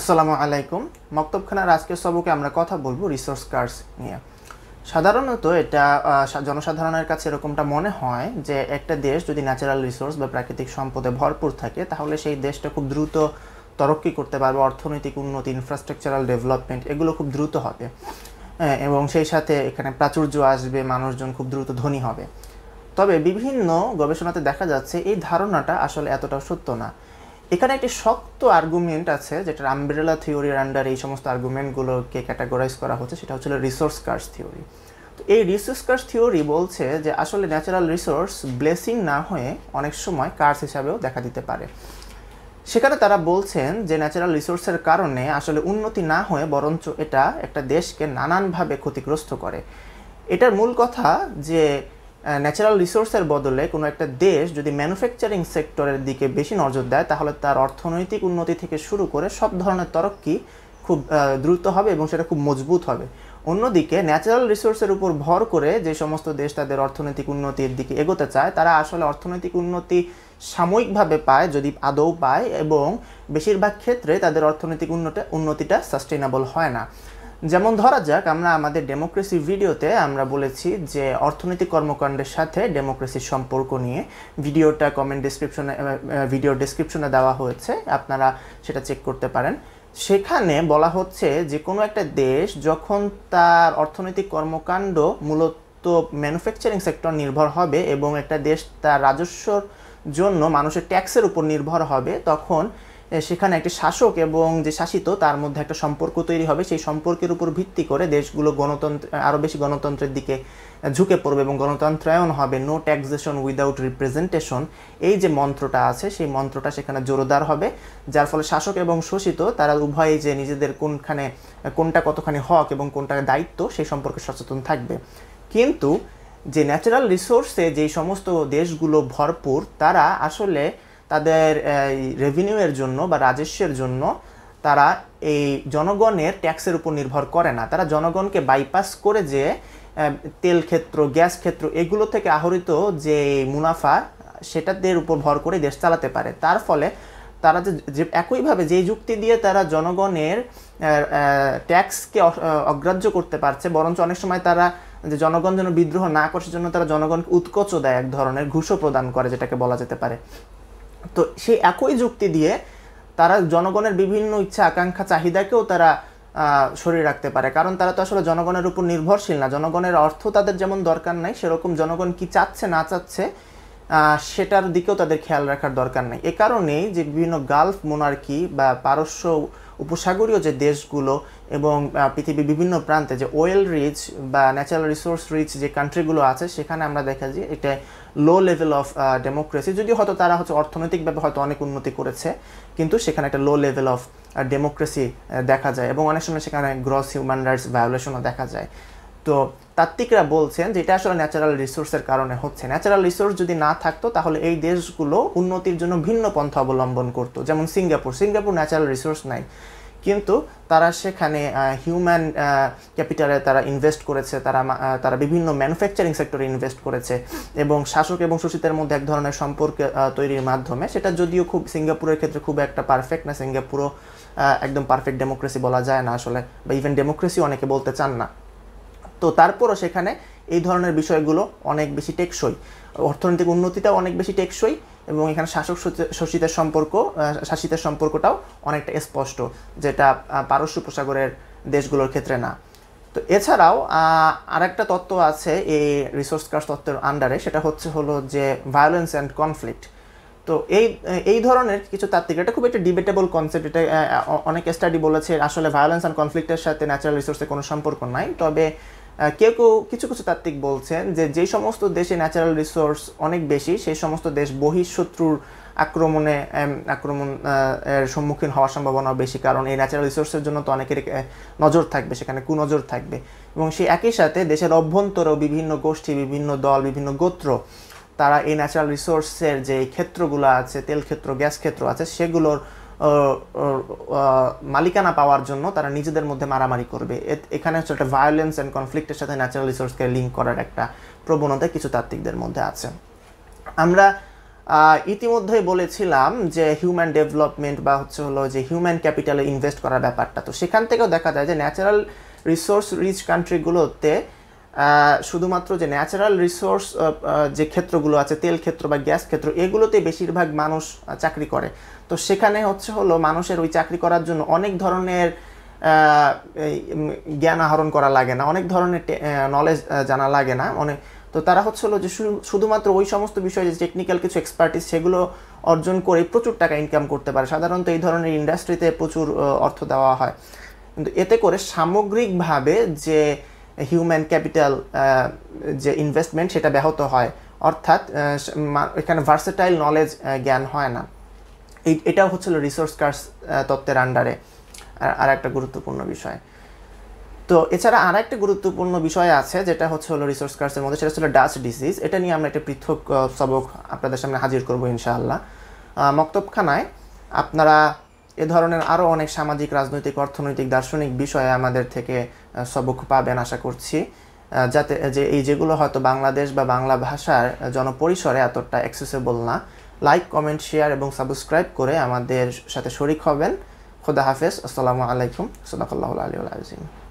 আসসালামু আলাইকুম মক্তবখানার আজকের সবকে আমরা কথা বলবো রিসোর্স কার্ডস নিয়ে সাধারণত এটা জনসাধারণের কাছে এরকমটা মনে হয় যে একটা দেশ যদি ন্যাচারাল রিসোর্স বা প্রাকৃতিক সম্পদে ভরপুর থাকে তাহলে সেই দেশটা খুব দ্রুত তরক্কি করতে পারবে অর্থনৈতিক উন্নতি ইনফ্রাস্ট্রাকচারাল ডেভেলপমেন্ট এগুলো খুব দ্রুত হবে এবং সেই সাথে এখানে প্রাচুর্য আসবে মানুষজন খুব দ্রুত ধনী হবে তবে বিভিন্ন গবেষণাতে দেখা যাচ্ছে এই ধারণাটা আসলে এতটাও সত্য না এখানে একটি শক্ত আর্গুমেন্ট আছে যেটা আমব্রেলা থিওরির আন্ডার এই সমস্ত আর্গুমেন্টগুলোকে ক্যাটাগরাইজ করা হচ্ছে সেটা হচ্ছে রিসোর্স কার্স থিওরি তো এই রিসোর্স কার্স থিওরি বলছে যে আসলে ন্যাচারাল রিসোর্স ব্লেসিং না হয়ে অনেক সময় কার্স হিসাবেও দেখা দিতে পারে সেখানে তারা বলছেন যে ন্যাচারাল রিসোর্সের কারণে আসলে উন্নতি না হয়ে বরঞ্চ এটা একটা দেশকে নানানভাবে ক্ষতিগ্রস্ত করে এটার মূল কথা যে ন্যাচারাল রিসোর্সের বদলে কোনো একটা দেশ যদি ম্যানুফ্যাকচারিং সেক্টরের দিকে বেশি নজর দেয় তাহলে তার অর্থনৈতিক উন্নতি থেকে শুরু করে সব ধরনের তরক্কি খুব দ্রুত হবে এবং সেটা খুব মজবুত হবে অন্যদিকে ন্যাচারাল রিসোর্সের উপর ভর করে যে সমস্ত দেশ তাদের অর্থনৈতিক উন্নতির দিকে এগোতে চায় তারা আসলে অর্থনৈতিক উন্নতি সাময়িকভাবে পায় যদি আদৌ পায় এবং বেশিরভাগ ক্ষেত্রে তাদের অর্থনৈতিক উন্নতি উন্নতিটা সাস্টেইনেবল হয় না যেমন ধরা যাক আমরা আমাদের ডেমোক্রেসি ভিডিওতে আমরা বলেছি যে অর্থনৈতিক কর্মকাণ্ডের সাথে ডেমোক্রেসির সম্পর্ক নিয়ে ভিডিওটা কমেন্ট ডিসক্রিপশনে ভিডিও ডিসক্রিপশনে দেওয়া হয়েছে আপনারা সেটা চেক করতে পারেন সেখানে বলা হচ্ছে যে কোনো একটা দেশ যখন তার অর্থনৈতিক কর্মকাণ্ড মূলত ম্যানুফ্যাকচারিং সেক্টর নির্ভর হবে এবং একটা দেশ তার রাজস্বর জন্য মানুষের ট্যাক্সের উপর নির্ভর হবে তখন সেখানে একটি শাসক এবং যে শাসিত তার মধ্যে একটা সম্পর্ক তৈরি হবে সেই সম্পর্কের উপর ভিত্তি করে দেশগুলো গণতন্ত্র আরও বেশি গণতন্ত্রের দিকে ঝুঁকে পড়বে এবং গণতন্ত্রায়ন হবে নো ট্যাক্সেশন উইদাউট রিপ্রেজেন্টেশন এই যে মন্ত্রটা আছে সেই মন্ত্রটা সেখানে জোরদার হবে যার ফলে শাসক এবং শোষিত তারা উভয়ই যে নিজেদের কোনখানে কোনটা কতখানি হক এবং কোনটা দায়িত্ব সেই সম্পর্কে সচেতন থাকবে কিন্তু যে ন্যাচারাল রিসোর্সে যেই সমস্ত দেশগুলো ভরপুর তারা আসলে তাদের এই রেভিনিউয়ের জন্য বা রাজস্বের জন্য তারা এই জনগণের ট্যাক্সের উপর নির্ভর করে না তারা জনগণকে বাইপাস করে যে তেল ক্ষেত্র গ্যাস ক্ষেত্র এগুলো থেকে আহরিত যে মুনাফা সেটাদের উপর ভর করে দেশ চালাতে পারে তার ফলে তারা যে একইভাবে যেই যুক্তি দিয়ে তারা জনগণের ট্যাক্সকে অগ্রাহ্য করতে পারছে বরঞ্চ অনেক সময় তারা যে জনগণ যেন বিদ্রোহ না করছে জন্য তারা জনগণকে উৎকোচ দেয় এক ধরনের ঘুষও প্রদান করে যেটাকে বলা যেতে পারে তো সেই একই যুক্তি দিয়ে তারা জনগণের বিভিন্ন ইচ্ছা আকাঙ্ক্ষা চাহিদাকেও তারা সরিয়ে রাখতে পারে কারণ তারা তো আসলে জনগণের উপর নির্ভরশীল না জনগণের অর্থ তাদের যেমন দরকার নাই সেরকম জনগণ কি চাচ্ছে না চাচ্ছে সেটার দিকেও তাদের খেয়াল রাখার দরকার নাই এ কারণেই যে বিভিন্ন গালফ মোনার্কি বা পারস্য উপসাগরীয় যে দেশগুলো এবং পৃথিবীর বিভিন্ন প্রান্তে যে ওয়েল রিচ বা ন্যাচারাল রিসোর্স রিচ যে কান্ট্রিগুলো আছে সেখানে আমরা দেখা যে এটা লো লেভেল অফ ডেমোক্রেসি যদিও হয়তো তারা হচ্ছে অর্থনৈতিকভাবে হয়তো অনেক উন্নতি করেছে কিন্তু সেখানে একটা লো লেভেল অফ ডেমোক্রেসি দেখা যায় এবং অনেক সময় সেখানে গ্রস হিউম্যান রাইটস ভায়োলেশনও দেখা যায় তো তাত্ত্বিকরা বলছেন যে এটা আসলে ন্যাচারাল রিসোর্সের কারণে হচ্ছে ন্যাচারাল রিসোর্স যদি না থাকতো তাহলে এই দেশগুলো উন্নতির জন্য ভিন্ন পন্থা অবলম্বন করত যেমন সিঙ্গাপুর সিঙ্গাপুর ন্যাচারাল রিসোর্স নাই কিন্তু তারা সেখানে হিউম্যান ক্যাপিটালে তারা ইনভেস্ট করেছে তারা তারা বিভিন্ন ম্যানুফ্যাকচারিং সেক্টরে ইনভেস্ট করেছে এবং শাসক এবং শোষিতের মধ্যে এক ধরনের সম্পর্ক তৈরির মাধ্যমে সেটা যদিও খুব সিঙ্গাপুরের ক্ষেত্রে খুব একটা পারফেক্ট না সিঙ্গাপুরও একদম পারফেক্ট ডেমোক্রেসি বলা যায় না আসলে বা ইভেন ডেমোক্রেসি অনেকে বলতে চান না তো তারপরও সেখানে এই ধরনের বিষয়গুলো অনেক বেশি টেকসই অর্থনৈতিক উন্নতিটাও অনেক বেশি টেকসই এবং এখানে শাসক শোষিতের সম্পর্ক শাসিতের সম্পর্কটাও অনেকটা স্পষ্ট যেটা পারস্য উপসাগরের দেশগুলোর ক্ষেত্রে না তো এছাড়াও আরেকটা তত্ত্ব আছে এই রিসোর্স কার্স তত্ত্বের আন্ডারে সেটা হচ্ছে হলো যে ভায়োলেন্স অ্যান্ড কনফ্লিক্ট তো এই এই ধরনের কিছু তাত্ত্বিক এটা খুব একটা ডিবেটেবল কনসেপ্ট এটা অনেক স্টাডি বলেছে আসলে ভায়োলেন্স অ্যান্ড কনফ্লিক্টের সাথে ন্যাচারাল রিসোর্সের কোনো সম্পর্ক নাই তবে কেউ কেউ কিছু কিছু তাত্ত্বিক বলছেন যে যে সমস্ত দেশে ন্যাচারাল রিসোর্স অনেক বেশি সেই সমস্ত দেশ বহিঃশত্রুর আক্রমণে আক্রমণ এর সম্মুখীন হওয়ার সম্ভাবনা বেশি কারণ এই ন্যাচারাল রিসোর্সের জন্য তো অনেকের নজর থাকবে সেখানে কুনজর থাকবে এবং সেই একই সাথে দেশের অভ্যন্তরেও বিভিন্ন গোষ্ঠী বিভিন্ন দল বিভিন্ন গোত্র তারা এই ন্যাচারাল রিসোর্সের যে ক্ষেত্রগুলো আছে তেল ক্ষেত্র গ্যাস ক্ষেত্র আছে সেগুলোর মালিকানা পাওয়ার জন্য তারা নিজেদের মধ্যে মারামারি করবে এখানে হচ্ছে একটা ভায়োলেন্স অ্যান্ড কনফ্লিক্টের সাথে ন্যাচারাল রিসোর্সকে লিঙ্ক করার একটা প্রবণতা কিছু তাত্ত্বিকদের মধ্যে আছে আমরা ইতিমধ্যেই বলেছিলাম যে হিউম্যান ডেভেলপমেন্ট বা হচ্ছে হলো যে হিউম্যান ক্যাপিটালে ইনভেস্ট করার ব্যাপারটা তো সেখান থেকেও দেখা যায় যে ন্যাচারাল রিসোর্স রিচ কান্ট্রিগুলোতে শুধুমাত্র যে ন্যাচারাল রিসোর্স যে ক্ষেত্রগুলো আছে তেল ক্ষেত্র বা গ্যাস ক্ষেত্র এগুলোতে বেশিরভাগ মানুষ চাকরি করে তো সেখানে হচ্ছে হলো মানুষের ওই চাকরি করার জন্য অনেক ধরনের জ্ঞান আহরণ করা লাগে না অনেক ধরনের নলেজ জানা লাগে না অনেক তো তারা হচ্ছে হলো যে শুধুমাত্র ওই সমস্ত বিষয়ে যে টেকনিক্যাল কিছু এক্সপার্টিস সেগুলো অর্জন করে প্রচুর টাকা ইনকাম করতে পারে সাধারণত এই ধরনের ইন্ডাস্ট্রিতে প্রচুর অর্থ দেওয়া হয় কিন্তু এতে করে সামগ্রিকভাবে যে হিউম্যান ক্যাপিটাল যে ইনভেস্টমেন্ট সেটা ব্যাহত হয় অর্থাৎ এখানে ভার্সেটাইল নলেজ জ্ঞান হয় না এই এটাও হচ্ছিল রিসোর্স কার্স তত্ত্বের আন্ডারে আর একটা গুরুত্বপূর্ণ বিষয় তো এছাড়া আর একটা গুরুত্বপূর্ণ বিষয় আছে যেটা হচ্ছে হলো রিসোর্স কার্সের মধ্যে সেটা ছিল ডাস্ট ডিজিজ এটা নিয়ে আমরা একটা পৃথক সবক আপনাদের সামনে হাজির করবো ইনশাআল্লাহ মক্তবখানায় আপনারা এ ধরনের আরও অনেক সামাজিক রাজনৈতিক অর্থনৈতিক দার্শনিক বিষয়ে আমাদের থেকে সবক পাবেন আশা করছি যাতে যে এই যেগুলো হয়তো বাংলাদেশ বা বাংলা ভাষার জনপরিসরে এতটা অ্যাক্সেসেবল না লাইক কমেন্ট শেয়ার এবং সাবস্ক্রাইব করে আমাদের সাথে শরিক হবেন খোদা হাফেজ আসসালামু আলাইকুম সদাকল্লাহ আলী আজিম